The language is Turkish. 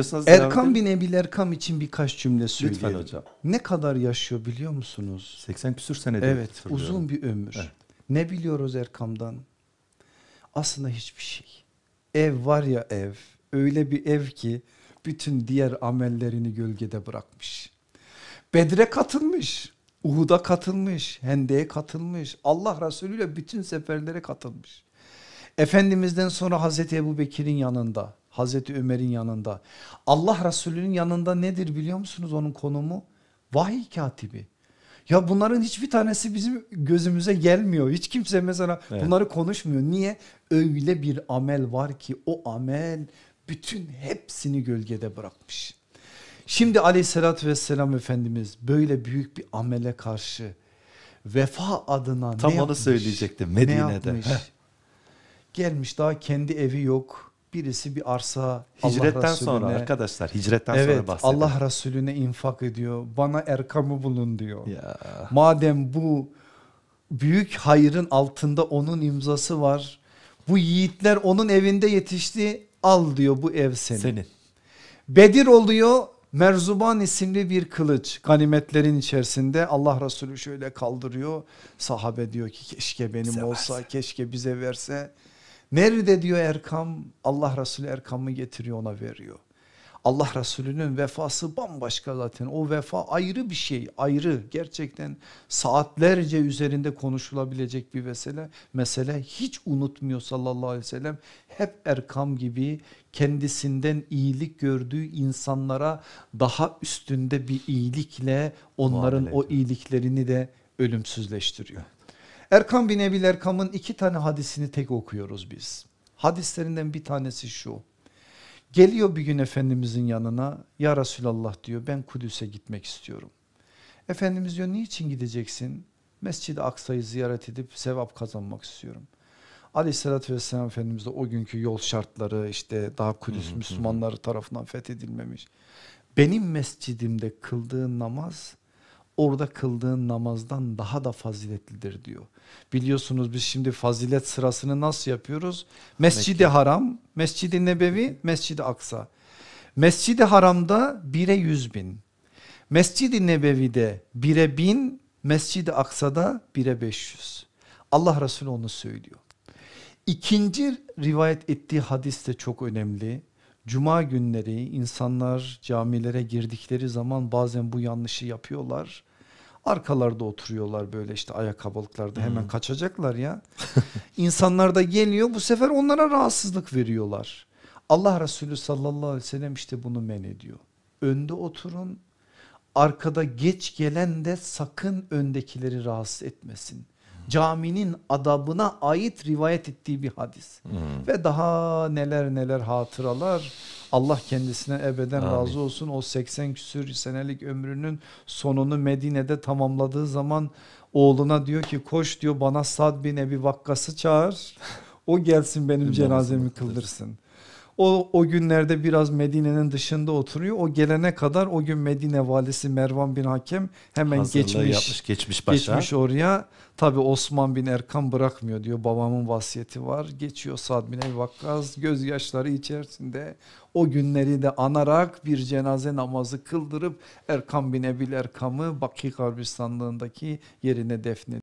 İstiyorsanız Erkan Ebil Erkam için birkaç cümle söyleyelim. Lütfen hocam. Ne kadar yaşıyor biliyor musunuz? 80 küsür senede. Evet uzun bir ömür. Evet. Ne biliyoruz Erkam'dan? Aslında hiçbir şey. Ev var ya ev öyle bir ev ki bütün diğer amellerini gölgede bırakmış. Bedre katılmış, Uhud'a katılmış, Hende'ye katılmış, Allah Resulü ile bütün seferlere katılmış. Efendimiz'den sonra Hazreti Ebu Bekir'in yanında, Hazreti Ömer'in yanında. Allah Resulü'nün yanında nedir biliyor musunuz onun konumu? Vahiy katibi. Ya bunların hiçbir tanesi bizim gözümüze gelmiyor. Hiç kimse mesela evet. bunları konuşmuyor. Niye? Öyle bir amel var ki o amel bütün hepsini gölgede bırakmış. Şimdi aleyhissalatü vesselam Efendimiz böyle büyük bir amele karşı vefa adına Tam ne yapmış? Tam onu söyleyecektim Medine'de. Gelmiş daha kendi evi yok Birisi bir arsa hicretten Allah sonra arkadaşlar hicretten evet, sonra bahsedelim. Allah Resulüne infak ediyor. Bana erkamı bulun diyor. Ya. Madem bu büyük hayrın altında onun imzası var. Bu yiğitler onun evinde yetişti. Al diyor bu ev senin. senin. Bedir oluyor. Merzuban isimli bir kılıç ganimetlerin içerisinde Allah Resulü şöyle kaldırıyor. Sahabe diyor ki keşke benim bize olsa verse. keşke bize verse. Nerede diyor Erkam? Allah Resulü Erkam'ı getiriyor ona veriyor. Allah Resulü'nün vefası bambaşka zaten o vefa ayrı bir şey ayrı gerçekten saatlerce üzerinde konuşulabilecek bir mesele mesele hiç unutmuyor sallallahu aleyhi ve sellem hep Erkam gibi kendisinden iyilik gördüğü insanlara daha üstünde bir iyilikle onların o iyiliklerini de ölümsüzleştiriyor. Erkam bin Ebil Erkam'ın iki tane hadisini tek okuyoruz biz. Hadislerinden bir tanesi şu. Geliyor bir gün Efendimizin yanına ya Resulallah diyor ben Kudüs'e gitmek istiyorum. Efendimiz diyor niçin gideceksin? Mescid-i Aksa'yı ziyaret edip sevap kazanmak istiyorum. Aleyhissalatü vesselam Efendimiz de o günkü yol şartları işte daha Kudüs Müslümanları tarafından fethedilmemiş. Benim mescidimde kıldığın namaz orada kıldığın namazdan daha da faziletlidir diyor. Biliyorsunuz biz şimdi fazilet sırasını nasıl yapıyoruz? Mescidi Haram, Mescidi Nebevi, Mescidi Aksa. Mescidi Haram'da 1'e 100 bin, Mescidi Nebevi'de 1'e 1000, Mescidi Aksa'da 1'e 500. Allah Resulü onu söylüyor. İkinci rivayet ettiği hadis de çok önemli. Cuma günleri insanlar camilere girdikleri zaman bazen bu yanlışı yapıyorlar. Arkalarda oturuyorlar böyle işte ayakkabılıklarda hemen hmm. kaçacaklar ya. İnsanlar da geliyor bu sefer onlara rahatsızlık veriyorlar. Allah Resulü sallallahu aleyhi ve sellem işte bunu men ediyor. Önde oturun arkada geç gelen de sakın öndekileri rahatsız etmesin caminin adabına ait rivayet ettiği bir hadis. Hmm. Ve daha neler neler hatıralar Allah kendisine ebeden Amin. razı olsun o 80 küsür senelik ömrünün sonunu Medine'de tamamladığı zaman oğluna diyor ki koş diyor bana Sad bin Ebi Vakkas'ı çağır o gelsin benim cenazemi kıldırsın. O, o günlerde biraz Medine'nin dışında oturuyor. O gelene kadar o gün Medine valisi Mervan bin Hakem hemen Hazırlığı geçmiş. Yapmış, geçmiş başa. Geçmiş oraya. Tabi Osman bin Erkan bırakmıyor diyor. Babamın vasiyeti var. Geçiyor Sad bin Vakkas gözyaşları içerisinde o günleri de anarak bir cenaze namazı kıldırıp Erkan bin Ebil Erkam'ı Bakı Karbistanlığındaki yerine defnediyor.